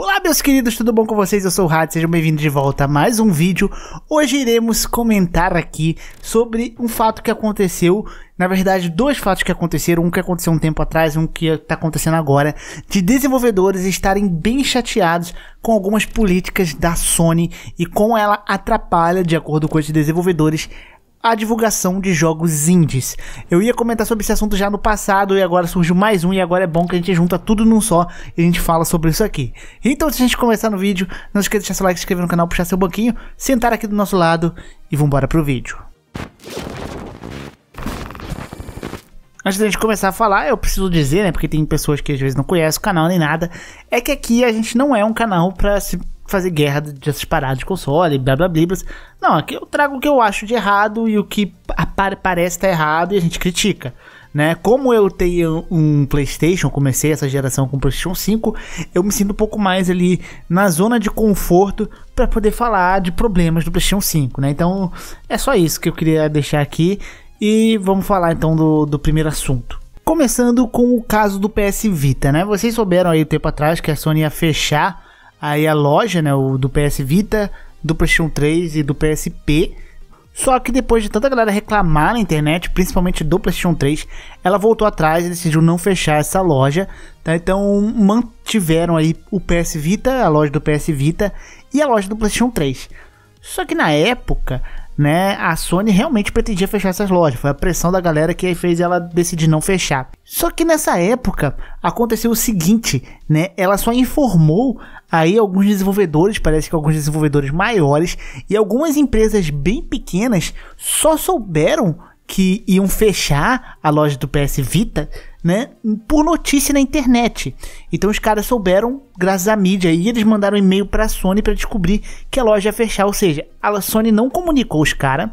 Olá meus queridos, tudo bom com vocês? Eu sou o Rad, sejam bem-vindos de volta a mais um vídeo. Hoje iremos comentar aqui sobre um fato que aconteceu, na verdade dois fatos que aconteceram, um que aconteceu um tempo atrás e um que está acontecendo agora, de desenvolvedores estarem bem chateados com algumas políticas da Sony e como ela atrapalha, de acordo com os desenvolvedores, a divulgação de jogos indies. Eu ia comentar sobre esse assunto já no passado e agora surgiu mais um e agora é bom que a gente junta tudo num só e a gente fala sobre isso aqui. Então, se a gente começar no vídeo, não esqueça de deixar seu like, se inscrever no canal, puxar seu banquinho, sentar aqui do nosso lado e vambora pro vídeo. Antes da gente começar a falar, eu preciso dizer, né, porque tem pessoas que às vezes não conhecem o canal nem nada, é que aqui a gente não é um canal para se fazer guerra dessas paradas de console, blá blá blá. blá. Não, aqui eu trago o que eu acho de errado e o que parece estar tá errado e a gente critica. Né? Como eu tenho um PlayStation, comecei essa geração com o PlayStation 5, eu me sinto um pouco mais ali na zona de conforto para poder falar de problemas do PlayStation 5, né? Então é só isso que eu queria deixar aqui e vamos falar então do, do primeiro assunto. Começando com o caso do PS Vita, né? Vocês souberam aí o tempo atrás que a Sony ia fechar aí a loja, né, o do PS Vita, do PlayStation 3 e do PSP. Só que depois de tanta galera reclamar na internet, principalmente do PlayStation 3, ela voltou atrás e decidiu não fechar essa loja. Tá? Então mantiveram aí o PS Vita, a loja do PS Vita e a loja do PlayStation 3. Só que na época né, a Sony realmente pretendia fechar essas lojas. Foi a pressão da galera que fez ela decidir não fechar. Só que nessa época aconteceu o seguinte, né? Ela só informou aí alguns desenvolvedores, parece que alguns desenvolvedores maiores e algumas empresas bem pequenas só souberam que iam fechar a loja do PS Vita, né, por notícia na internet. Então os caras souberam graças à mídia e eles mandaram um e-mail para a Sony para descobrir que a loja ia fechar, ou seja, a Sony não comunicou os caras.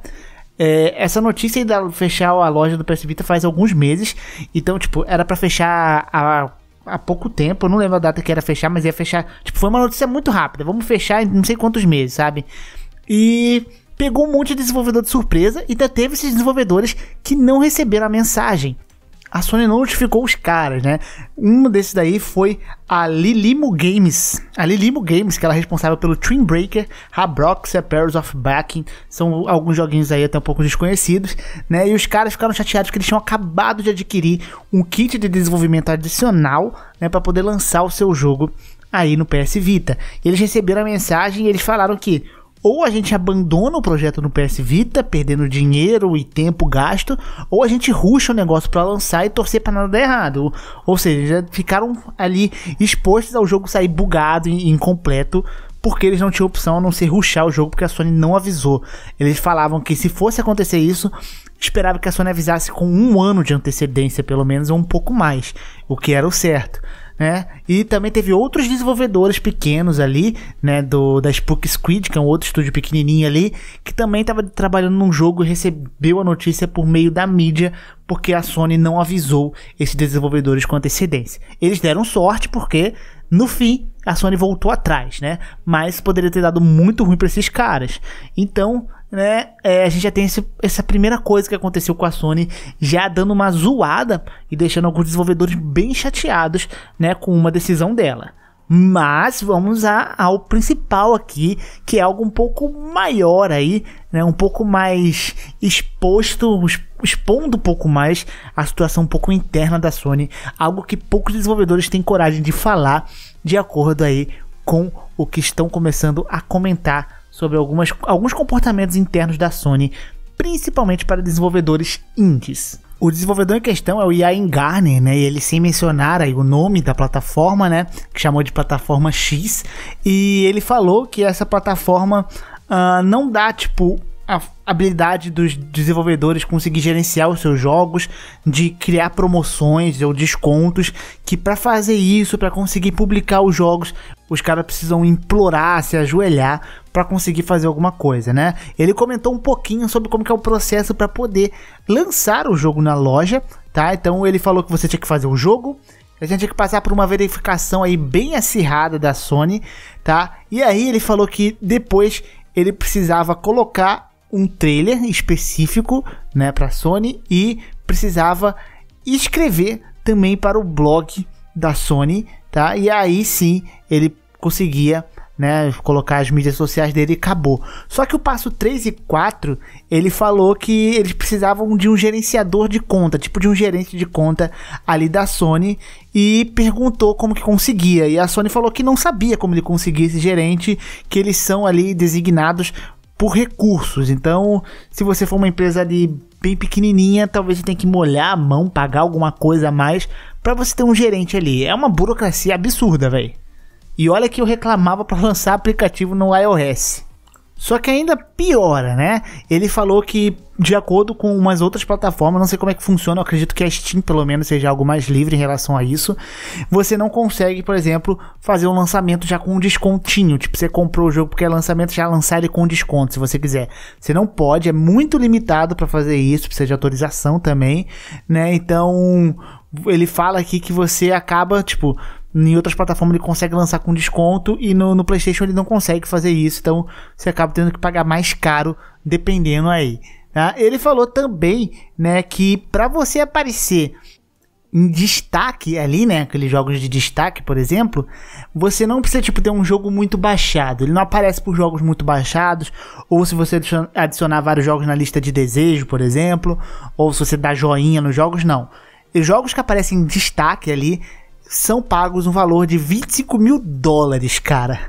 É, essa notícia de fechar a loja do PS Vita faz alguns meses, então tipo era para fechar a há pouco tempo, eu não lembro a data que era fechar, mas ia fechar. Tipo, foi uma notícia muito rápida. Vamos fechar em não sei quantos meses, sabe? E pegou um monte de desenvolvedor de surpresa e até teve esses desenvolvedores que não receberam a mensagem. A Sony não notificou os caras, né? Um desses daí foi a Lilimo Games. A Lilimo Games, que ela é responsável pelo Twin Breaker, Habroxia, Perils of Backing. São alguns joguinhos aí até um pouco desconhecidos, né? E os caras ficaram chateados porque eles tinham acabado de adquirir um kit de desenvolvimento adicional, né? para poder lançar o seu jogo aí no PS Vita. Eles receberam a mensagem e eles falaram que ou a gente abandona o projeto no PS Vita, perdendo dinheiro e tempo gasto, ou a gente ruxa o negócio para lançar e torcer para nada dar errado. Ou seja, já ficaram ali expostos ao jogo sair bugado e incompleto porque eles não tinham opção a não ser ruxar o jogo porque a Sony não avisou. Eles falavam que se fosse acontecer isso, esperava que a Sony avisasse com um ano de antecedência, pelo menos, ou um pouco mais, o que era o certo né? E também teve outros desenvolvedores pequenos ali, né? Do, da Spook Squid, que é um outro estúdio pequenininho ali, que também estava trabalhando num jogo e recebeu a notícia por meio da mídia, porque a Sony não avisou esses desenvolvedores com antecedência. Eles deram sorte porque no fim, a Sony voltou atrás, né? Mas poderia ter dado muito ruim para esses caras. Então, né? É, a gente já tem esse, essa primeira coisa que aconteceu com a Sony, já dando uma zoada e deixando alguns desenvolvedores bem chateados, né? Com uma decisão dela. Mas vamos a, ao principal aqui, que é algo um pouco maior aí, né? um pouco mais exposto, expondo um pouco mais a situação um pouco interna da Sony, algo que poucos desenvolvedores têm coragem de falar, de acordo aí com o que estão começando a comentar sobre algumas, alguns comportamentos internos da Sony, principalmente para desenvolvedores indies. O desenvolvedor em questão é o Ian Garner, né? E ele sem mencionar aí o nome da plataforma, né? Que chamou de plataforma X. E ele falou que essa plataforma uh, não dá, tipo, a habilidade dos desenvolvedores conseguir gerenciar os seus jogos, de criar promoções ou descontos, que para fazer isso, para conseguir publicar os jogos, os caras precisam implorar, se ajoelhar para conseguir fazer alguma coisa, né? Ele comentou um pouquinho sobre como que é o processo para poder lançar o jogo na loja, tá? Então ele falou que você tinha que fazer o jogo, a gente tinha que passar por uma verificação aí bem acirrada da Sony, tá? E aí ele falou que depois ele precisava colocar um trailer específico, né, para Sony e precisava escrever também para o blog da Sony, tá? E aí sim ele conseguia né, colocar as mídias sociais dele e acabou. Só que o passo 3 e 4, ele falou que eles precisavam de um gerenciador de conta, tipo de um gerente de conta ali da Sony, e perguntou como que conseguia. E a Sony falou que não sabia como ele conseguia esse gerente, que eles são ali designados por recursos. Então, se você for uma empresa de bem pequenininha, talvez você tenha que molhar a mão, pagar alguma coisa a mais para você ter um gerente ali. É uma burocracia absurda, velho. E olha que eu reclamava para lançar aplicativo no iOS. Só que ainda piora, né? Ele falou que, de acordo com umas outras plataformas, não sei como é que funciona, eu acredito que a Steam, pelo menos, seja algo mais livre em relação a isso. Você não consegue, por exemplo, fazer um lançamento já com um descontinho. Tipo, você comprou o jogo porque é lançamento, já lançar ele com desconto, se você quiser. Você não pode, é muito limitado para fazer isso, precisa de autorização também, né? Então, ele fala aqui que você acaba, tipo, em outras plataformas ele consegue lançar com desconto e no, no, PlayStation ele não consegue fazer isso, então você acaba tendo que pagar mais caro dependendo aí. Tá? Ele falou também né, que para você aparecer em destaque ali, né? Aqueles jogos de destaque, por exemplo, você não precisa tipo ter um jogo muito baixado. Ele não aparece por jogos muito baixados, ou se você adicionar vários jogos na lista de desejo, por exemplo, ou se você dá joinha nos jogos, não. E jogos que aparecem em destaque ali, são pagos um valor de 25 mil dólares, cara.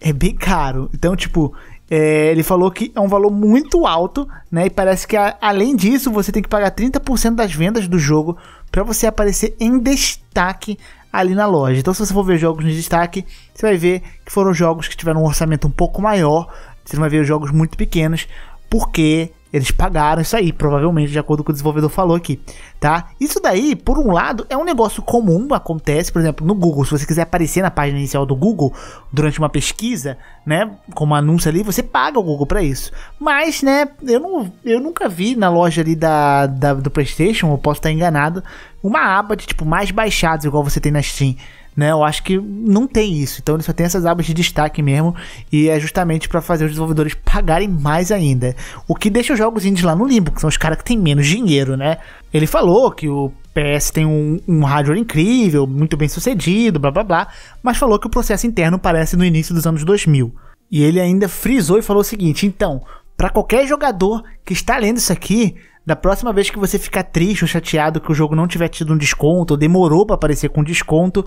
É bem caro. Então, tipo, é, ele falou que é um valor muito alto, né? E parece que a, além disso você tem que pagar 30% das vendas do jogo para você aparecer em destaque ali na loja. Então, se você for ver jogos no destaque, você vai ver que foram jogos que tiveram um orçamento um pouco maior. Você não vai ver jogos muito pequenos, porque eles pagaram isso aí, provavelmente, de acordo com o desenvolvedor falou aqui, tá? Isso daí, por um lado, é um negócio comum, acontece, por exemplo, no Google. Se você quiser aparecer na página inicial do Google durante uma pesquisa, né, como anúncio ali, você paga o Google para isso. Mas, né, eu, não, eu nunca vi na loja ali da, da do PlayStation, eu posso estar enganado, uma aba de tipo mais baixados, igual você tem na Steam né? Eu acho que não tem isso. Então ele só tem essas abas de destaque mesmo e é justamente para fazer os desenvolvedores pagarem mais ainda. O que deixa os jogos indies lá no limbo, que são os caras que têm menos dinheiro, né? Ele falou que o PS tem um, um hardware incrível, muito bem sucedido, blá blá blá, mas falou que o processo interno parece no início dos anos 2000. E ele ainda frisou e falou o seguinte: então, para qualquer jogador que está lendo isso aqui, da próxima vez que você ficar triste ou chateado que o jogo não tiver tido um desconto, ou demorou para aparecer com desconto,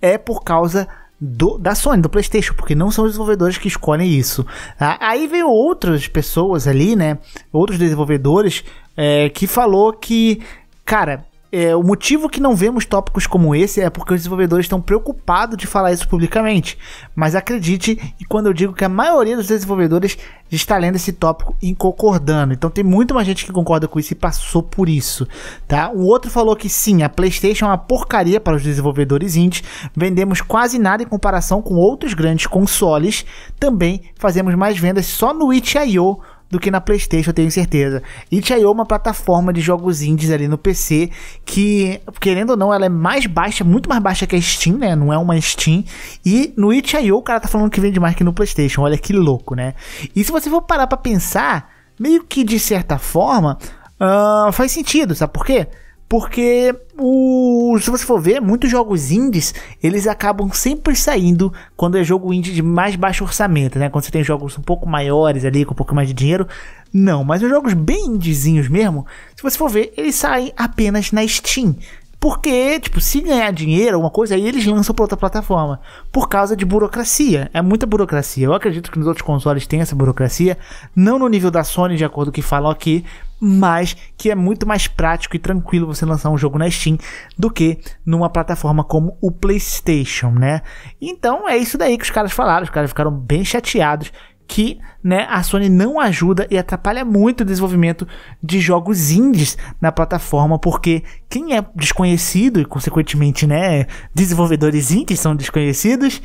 é por causa do, da Sony, do PlayStation, porque não são os desenvolvedores que escolhem isso. Ah, aí veio outras pessoas ali, né? Outros desenvolvedores é, que falou que, cara, é, o motivo que não vemos tópicos como esse é porque os desenvolvedores estão preocupados de falar isso publicamente. Mas acredite e quando eu digo que a maioria dos desenvolvedores está lendo esse tópico e concordando. Então tem muito mais gente que concorda com isso e passou por isso, tá? O outro falou que sim, a PlayStation é uma porcaria para os desenvolvedores indies, vendemos quase nada em comparação com outros grandes consoles, também fazemos mais vendas só no itch.io do que na PlayStation, eu tenho certeza. Itch.io é uma plataforma de jogos indies ali no PC que, querendo ou não, ela é mais baixa, muito mais baixa que a Steam, né? Não é uma Steam. E no Itch.io o cara tá falando que vende mais que no PlayStation. Olha que louco, né? E se você for parar para pensar, meio que de certa forma, uh, faz sentido, sabe por quê? porque o, se você for ver, muitos jogos indies, eles acabam sempre saindo quando é jogo indie de mais baixo orçamento, né? Quando você tem jogos um pouco maiores ali, com um pouco mais de dinheiro, não, mas os jogos bem indizinhos mesmo, se você for ver, eles saem apenas na Steam. Porque, tipo, se ganhar dinheiro, alguma coisa, aí eles lançam para outra plataforma. Por causa de burocracia. É muita burocracia. Eu acredito que nos outros consoles tem essa burocracia. Não no nível da Sony, de acordo com o que falam aqui mas que é muito mais prático e tranquilo você lançar um jogo na Steam do que numa plataforma como o PlayStation, né? Então é isso daí que os caras falaram, os caras ficaram bem chateados que né, a Sony não ajuda e atrapalha muito o desenvolvimento de jogos indies na plataforma, porque quem é desconhecido e, consequentemente, né, desenvolvedores indies são desconhecidos,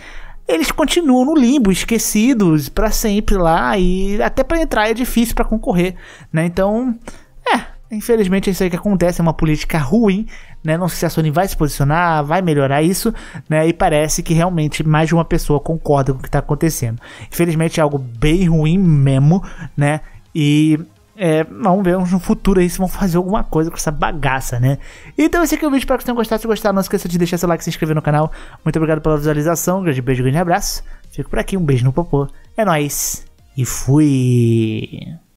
eles continuam no limbo, esquecidos para sempre lá e até para entrar é difícil para concorrer, né? Então, é, infelizmente é isso aí que acontece, é uma política ruim, né? Não sei se a Sony vai se posicionar, vai melhorar isso, né? E parece que realmente mais de uma pessoa concorda com o que tá acontecendo. Infelizmente é algo bem ruim mesmo, né? E é, vamos ver no futuro aí se vão fazer alguma coisa com essa bagaça, né? Então esse aqui é o vídeo, espero que vocês tenham gostado. Se gostaram, não esqueça de deixar seu like e se inscrever no canal. Muito obrigado pela visualização, um grande beijo, um grande abraço. Fico por aqui, um beijo no popô. É nóis e fui!